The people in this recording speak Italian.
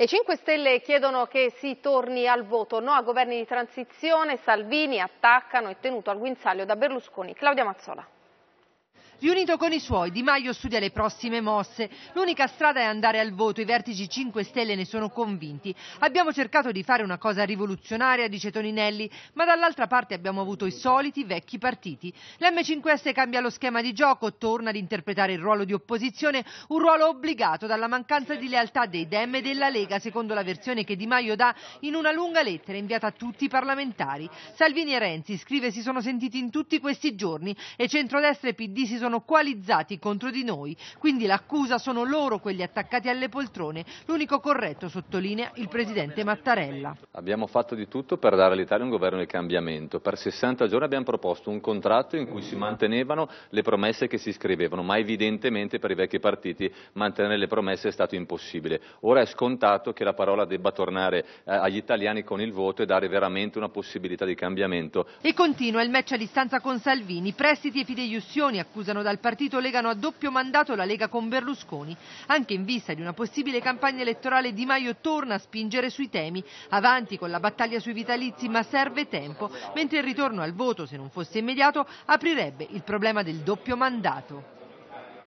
Le 5 Stelle chiedono che si torni al voto, no a governi di transizione, Salvini attaccano e tenuto al guinzaglio da Berlusconi. Claudia Mazzola. Riunito con i suoi, Di Maio studia le prossime mosse. L'unica strada è andare al voto, i vertici 5 Stelle ne sono convinti. Abbiamo cercato di fare una cosa rivoluzionaria, dice Toninelli, ma dall'altra parte abbiamo avuto i soliti vecchi partiti. L'M5S cambia lo schema di gioco, torna ad interpretare il ruolo di opposizione, un ruolo obbligato dalla mancanza di lealtà dei Dem e della Lega, secondo la versione che Di Maio dà in una lunga lettera inviata a tutti i parlamentari. Salvini e Renzi, scrive, si sono sentiti in tutti questi giorni e centrodestra e PD si sono sono coalizzati contro di noi, quindi l'accusa sono loro quelli attaccati alle poltrone, l'unico corretto, sottolinea il Presidente Mattarella. Abbiamo fatto di tutto per dare all'Italia un governo di cambiamento, per 60 giorni abbiamo proposto un contratto in cui si mantenevano le promesse che si scrivevano, ma evidentemente per i vecchi partiti mantenere le promesse è stato impossibile. Ora è scontato che la parola debba tornare eh, agli italiani con il voto e dare veramente una possibilità di cambiamento. E continua il match a distanza con Salvini, prestiti e fideiussioni accusano escono dal partito legano a doppio mandato la Lega con Berlusconi. Anche in vista di una possibile campagna elettorale Di Maio torna a spingere sui temi, avanti con la battaglia sui vitalizi, ma serve tempo, mentre il ritorno al voto, se non fosse immediato, aprirebbe il problema del doppio mandato.